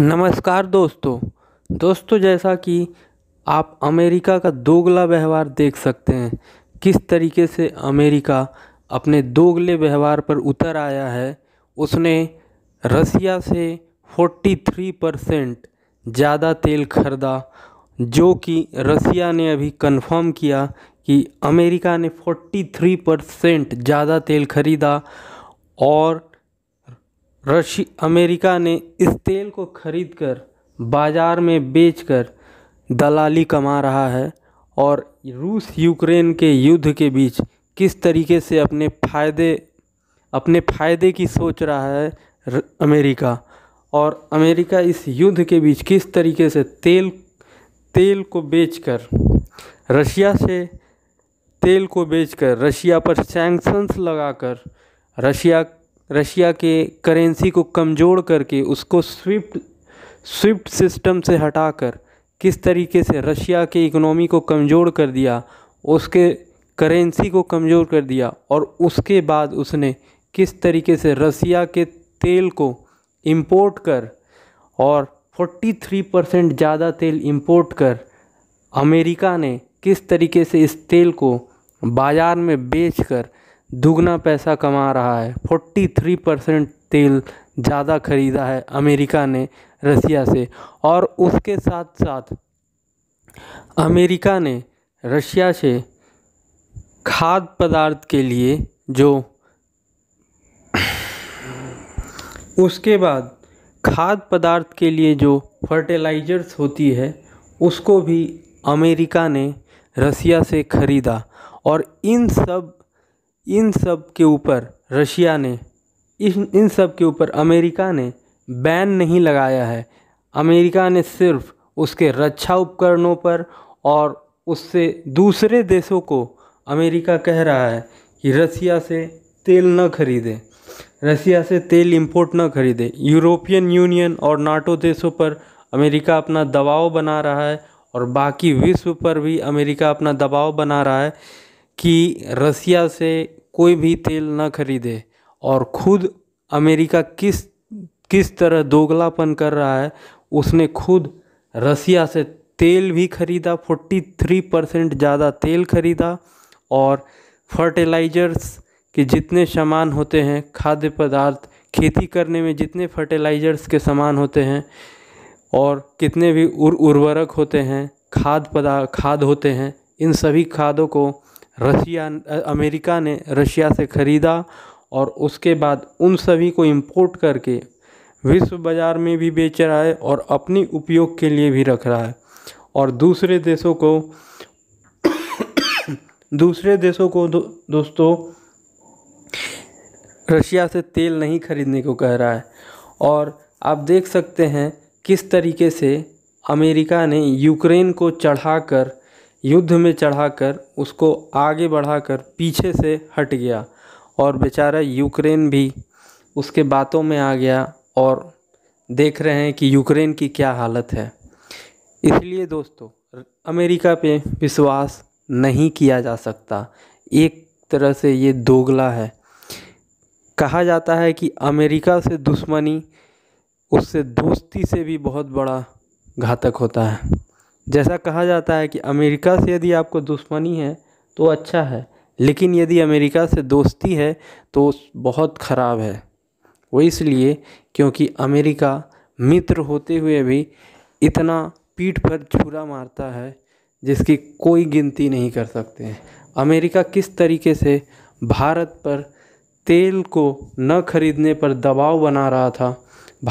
नमस्कार दोस्तों दोस्तों जैसा कि आप अमेरिका का दोगला व्यवहार देख सकते हैं किस तरीके से अमेरिका अपने दोगले व्यवहार पर उतर आया है उसने रसिया से 43 परसेंट ज़्यादा तेल खरीदा जो कि रसिया ने अभी कंफर्म किया कि अमेरिका ने 43 परसेंट ज़्यादा तेल खरीदा और रशी अमेरिका ने इस तेल को खरीदकर बाज़ार में बेचकर दलाली कमा रहा है और रूस यूक्रेन के युद्ध के बीच किस तरीके से अपने फ़ायदे अपने फ़ायदे की सोच रहा है अमेरिका और अमेरिका इस युद्ध के बीच किस तरीके से तेल तेल को बेचकर रशिया से तेल को बेचकर रशिया पर सैंक्शंस लगाकर रशिया रशिया के करेंसी को कमज़ोर करके उसको स्विफ्ट स्विफ्ट सिस्टम से हटाकर किस तरीके से रशिया के इकोनॉमी को कमज़ोर कर दिया उसके करेंसी को कमज़ोर कर दिया और उसके बाद उसने किस तरीके से रसिया के तेल को इंपोर्ट कर और 43 परसेंट ज़्यादा तेल इंपोर्ट कर अमेरिका ने किस तरीके से इस तेल को बाज़ार में बेचकर दुगना पैसा कमा रहा है 43 परसेंट तेल ज़्यादा ख़रीदा है अमेरिका ने रसिया से और उसके साथ साथ अमेरिका ने रशिया से खाद्य पदार्थ के लिए जो उसके बाद खाद्य पदार्थ के लिए जो फर्टिलाइजर्स होती है उसको भी अमेरिका ने रसिया से ख़रीदा और इन सब इन सब के ऊपर रशिया ने इन इन सब के ऊपर अमेरिका ने बैन नहीं लगाया है अमेरिका ने सिर्फ उसके रक्षा उपकरणों पर और उससे दूसरे देशों को अमेरिका कह रहा है कि रसिया से तेल न खरीदे रसिया से तेल इंपोर्ट न खरीदे यूरोपियन यूनियन और नाटो देशों पर अमेरिका अपना दबाव बना रहा है और बाकी विश्व पर भी अमेरिका अपना दबाव बना रहा है कि रसिया से कोई भी तेल ना खरीदे और खुद अमेरिका किस किस तरह दोगलापन कर रहा है उसने खुद रसिया से तेल भी खरीदा 43 परसेंट ज़्यादा तेल खरीदा और फर्टिलाइजर्स के जितने सामान होते हैं खाद्य पदार्थ खेती करने में जितने फर्टिलाइजर्स के सामान होते हैं और कितने भी उर उर्वरक होते हैं खाद पदार्थ खाद होते हैं इन सभी खादों को रशिया अमेरिका ने रशिया से ख़रीदा और उसके बाद उन सभी को इम्पोर्ट करके विश्व बाज़ार में भी बेच रहा है और अपनी उपयोग के लिए भी रख रहा है और दूसरे देशों को दूसरे देशों को दो, दोस्तों रशिया से तेल नहीं खरीदने को कह रहा है और आप देख सकते हैं किस तरीके से अमेरिका ने यूक्रेन को चढ़ाकर युद्ध में चढ़ाकर उसको आगे बढ़ाकर पीछे से हट गया और बेचारा यूक्रेन भी उसके बातों में आ गया और देख रहे हैं कि यूक्रेन की क्या हालत है इसलिए दोस्तों अमेरिका पे विश्वास नहीं किया जा सकता एक तरह से ये दोगला है कहा जाता है कि अमेरिका से दुश्मनी उससे दोस्ती से भी बहुत बड़ा घातक होता है जैसा कहा जाता है कि अमेरिका से यदि आपको दुश्मनी है तो अच्छा है लेकिन यदि अमेरिका से दोस्ती है तो बहुत ख़राब है वो इसलिए क्योंकि अमेरिका मित्र होते हुए भी इतना पीठ पर छुरा मारता है जिसकी कोई गिनती नहीं कर सकते हैं अमेरिका किस तरीके से भारत पर तेल को न खरीदने पर दबाव बना रहा था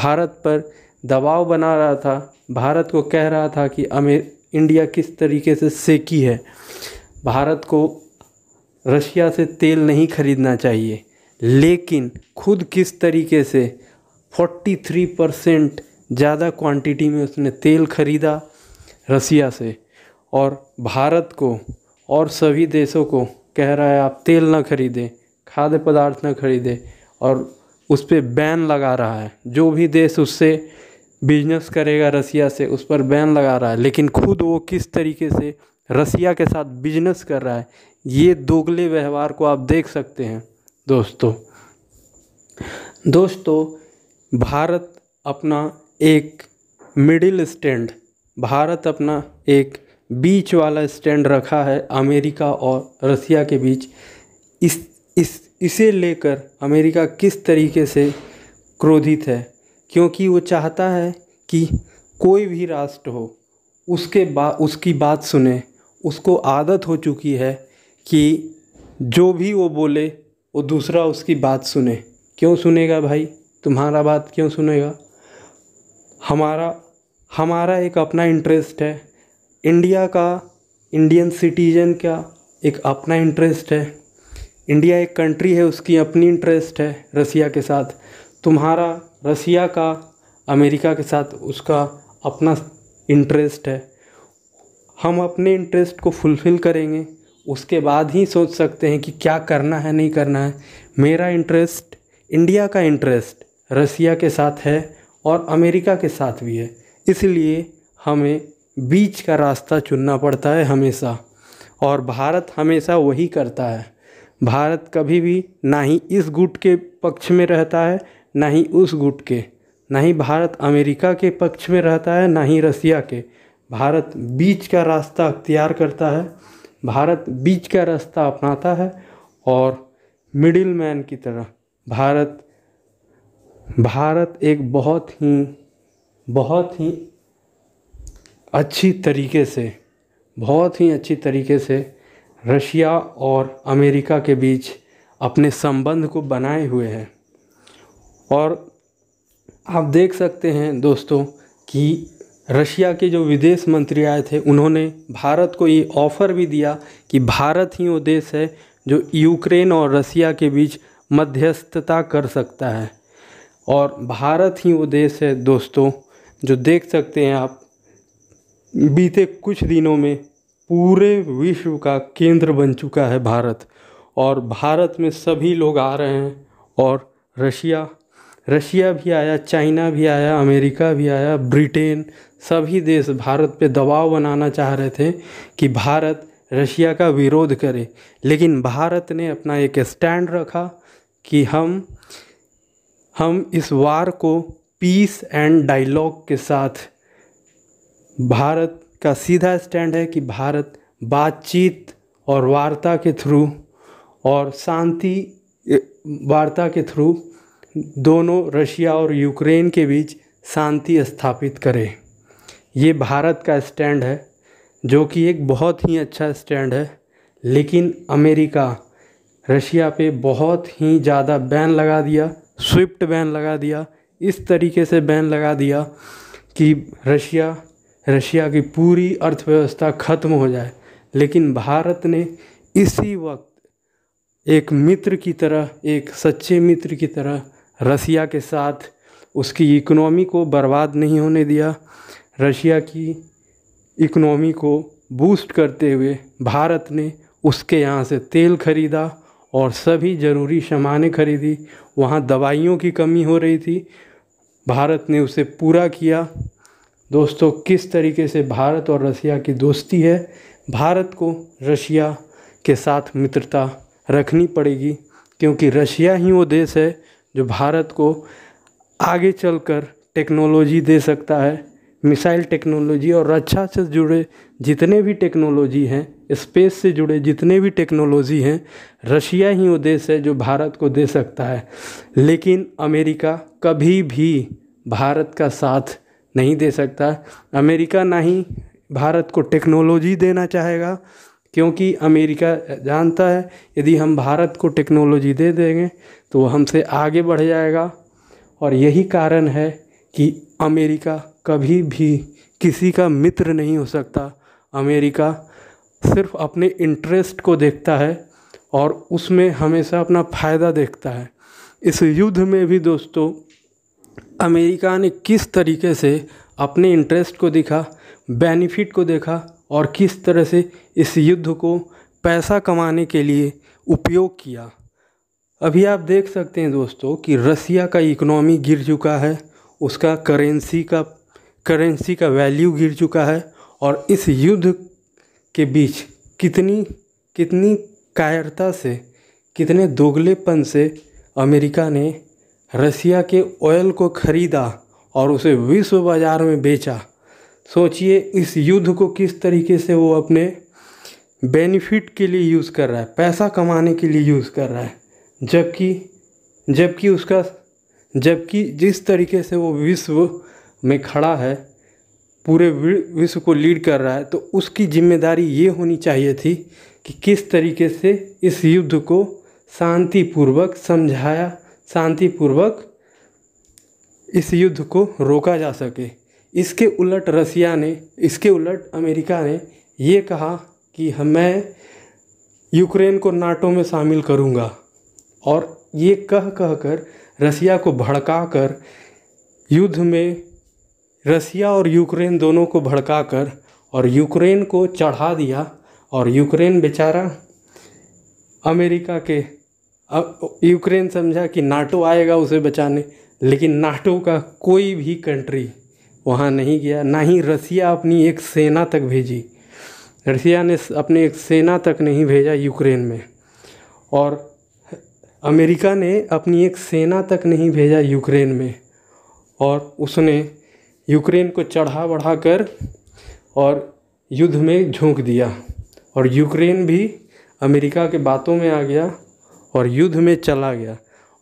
भारत पर दबाव बना रहा था भारत को कह रहा था कि अमेर इंडिया किस तरीके से सेकी है भारत को रशिया से तेल नहीं खरीदना चाहिए लेकिन खुद किस तरीके से 43 परसेंट ज़्यादा क्वांटिटी में उसने तेल खरीदा रसिया से और भारत को और सभी देशों को कह रहा है आप तेल ना खरीदें खाद्य पदार्थ ना खरीदें और उस पर बैन लगा रहा है जो भी देश उससे बिजनेस करेगा रसिया से उस पर बैन लगा रहा है लेकिन खुद वो किस तरीके से रसिया के साथ बिजनेस कर रहा है ये दोगले व्यवहार को आप देख सकते हैं दोस्तों दोस्तों भारत अपना एक मिडिल स्टैंड भारत अपना एक बीच वाला स्टैंड रखा है अमेरिका और रसिया के बीच इस इस इसे लेकर अमेरिका किस तरीके से क्रोधित है क्योंकि वो चाहता है कि कोई भी राष्ट्र हो उसके बा उसकी बात सुने उसको आदत हो चुकी है कि जो भी वो बोले वो दूसरा उसकी बात सुने क्यों सुनेगा भाई तुम्हारा बात क्यों सुनेगा हमारा हमारा एक अपना इंटरेस्ट है इंडिया का इंडियन सिटीजन का एक अपना इंटरेस्ट है इंडिया एक कंट्री है उसकी अपनी इंटरेस्ट है रसिया के साथ तुम्हारा रसिया का अमेरिका के साथ उसका अपना इंटरेस्ट है हम अपने इंटरेस्ट को फुलफ़िल करेंगे उसके बाद ही सोच सकते हैं कि क्या करना है नहीं करना है मेरा इंटरेस्ट इंडिया का इंटरेस्ट रसिया के साथ है और अमेरिका के साथ भी है इसलिए हमें बीच का रास्ता चुनना पड़ता है हमेशा और भारत हमेशा वही करता है भारत कभी भी ना ही इस गुट के पक्ष में रहता है ना ही उस गुट के ना ही भारत अमेरिका के पक्ष में रहता है ना ही रसिया के भारत बीच का रास्ता अख्तियार करता है भारत बीच का रास्ता अपनाता है और मिडिल मैन की तरह भारत भारत एक बहुत ही बहुत ही अच्छी तरीके से बहुत ही अच्छी तरीके से रशिया और अमेरिका के बीच अपने संबंध को बनाए हुए हैं और आप देख सकते हैं दोस्तों कि रशिया के जो विदेश मंत्री आए थे उन्होंने भारत को ये ऑफ़र भी दिया कि भारत ही वो देश है जो यूक्रेन और रशिया के बीच मध्यस्थता कर सकता है और भारत ही वो देश है दोस्तों जो देख सकते हैं आप बीते कुछ दिनों में पूरे विश्व का केंद्र बन चुका है भारत और भारत में सभी लोग आ रहे हैं और रशिया रशिया भी आया चाइना भी आया अमेरिका भी आया ब्रिटेन सभी देश भारत पे दबाव बनाना चाह रहे थे कि भारत रशिया का विरोध करे लेकिन भारत ने अपना एक स्टैंड रखा कि हम हम इस वार को पीस एंड डायलॉग के साथ भारत का सीधा स्टैंड है कि भारत बातचीत और वार्ता के थ्रू और शांति वार्ता के थ्रू दोनों रशिया और यूक्रेन के बीच शांति स्थापित करे ये भारत का स्टैंड है जो कि एक बहुत ही अच्छा स्टैंड है लेकिन अमेरिका रशिया पे बहुत ही ज़्यादा बैन लगा दिया स्विफ्ट बैन लगा दिया इस तरीके से बैन लगा दिया कि रशिया रशिया की पूरी अर्थव्यवस्था ख़त्म हो जाए लेकिन भारत ने इसी वक्त एक मित्र की तरह एक सच्चे मित्र की तरह रसिया के साथ उसकी इकोनॉमी को बर्बाद नहीं होने दिया रशिया की इकोनॉमी को बूस्ट करते हुए भारत ने उसके यहाँ से तेल खरीदा और सभी ज़रूरी सामानें खरीदी वहाँ दवाइयों की कमी हो रही थी भारत ने उसे पूरा किया दोस्तों किस तरीके से भारत और रसिया की दोस्ती है भारत को रशिया के साथ मित्रता रखनी पड़ेगी क्योंकि रशिया ही वो देश है जो भारत को आगे चलकर टेक्नोलॉजी दे सकता है मिसाइल टेक्नोलॉजी और रक्षा से जुड़े जितने भी टेक्नोलॉजी हैं स्पेस से जुड़े जितने भी टेक्नोलॉजी हैं रशिया ही वो देश है जो भारत को दे सकता है लेकिन अमेरिका कभी भी भारत का साथ नहीं दे सकता अमेरिका ना ही भारत को टेक्नोलॉजी देना चाहेगा क्योंकि अमेरिका जानता है यदि हम भारत को टेक्नोलॉजी दे देंगे तो वो हमसे आगे बढ़ जाएगा और यही कारण है कि अमेरिका कभी भी किसी का मित्र नहीं हो सकता अमेरिका सिर्फ अपने इंटरेस्ट को देखता है और उसमें हमेशा अपना फ़ायदा देखता है इस युद्ध में भी दोस्तों अमेरिका ने किस तरीके से अपने इंटरेस्ट को देखा बेनिफिट को देखा और किस तरह से इस युद्ध को पैसा कमाने के लिए उपयोग किया अभी आप देख सकते हैं दोस्तों कि रसिया का इकोनॉमी गिर चुका है उसका करेंसी का करेंसी का वैल्यू गिर चुका है और इस युद्ध के बीच कितनी कितनी कायरता से कितने दोगलेपन से अमेरिका ने रसिया के ऑयल को ख़रीदा और उसे विश्व बाज़ार में बेचा सोचिए इस युद्ध को किस तरीके से वो अपने बेनिफिट के लिए यूज़ कर रहा है पैसा कमाने के लिए यूज़ कर रहा है जबकि जबकि उसका जबकि जिस तरीके से वो विश्व में खड़ा है पूरे विश्व को लीड कर रहा है तो उसकी जिम्मेदारी ये होनी चाहिए थी कि किस तरीके से इस युद्ध को शांतिपूर्वक समझाया शांतिपूर्वक इस युद्ध को रोका जा सके इसके उलट रसिया ने इसके उलट अमेरिका ने ये कहा कि मैं यूक्रेन को नाटो में शामिल करूँगा और ये कह कह कर रसिया को भड़का कर युद्ध में रसिया और यूक्रेन दोनों को भड़का कर और यूक्रेन को चढ़ा दिया और यूक्रेन बेचारा अमेरिका के यूक्रेन समझा कि नाटो आएगा उसे बचाने लेकिन नाटो का कोई भी कंट्री वहाँ नहीं गया ना ही रसिया अपनी एक सेना तक भेजी रसिया ने अपनी एक सेना तक नहीं भेजा यूक्रेन में और अमेरिका ने अपनी एक सेना तक नहीं भेजा यूक्रेन में और उसने यूक्रेन को चढ़ा बढ़ा कर और युद्ध में झोंक दिया और यूक्रेन भी अमेरिका के बातों में आ गया और युद्ध में चला गया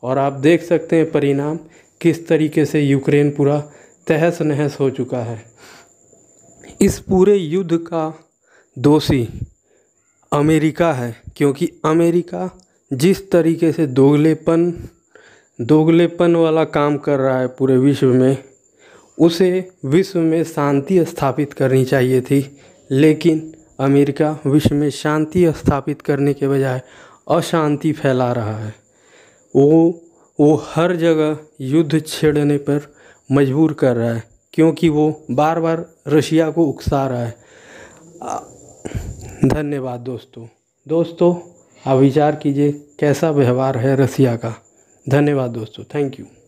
और आप देख सकते हैं परिणाम किस तरीके से यूक्रेन पूरा तहस नहस हो चुका है इस पूरे युद्ध का दोषी अमेरिका है क्योंकि अमेरिका जिस तरीके से दोगलेपन दोगलेपन वाला काम कर रहा है पूरे विश्व में उसे विश्व में शांति स्थापित करनी चाहिए थी लेकिन अमेरिका विश्व में शांति स्थापित करने के बजाय अशांति फैला रहा है वो वो हर जगह युद्ध छेड़ने पर मजबूर कर रहा है क्योंकि वो बार बार रशिया को उकसा रहा है धन्यवाद दोस्तों दोस्तों आप विचार कीजिए कैसा व्यवहार है रसिया का धन्यवाद दोस्तों थैंक यू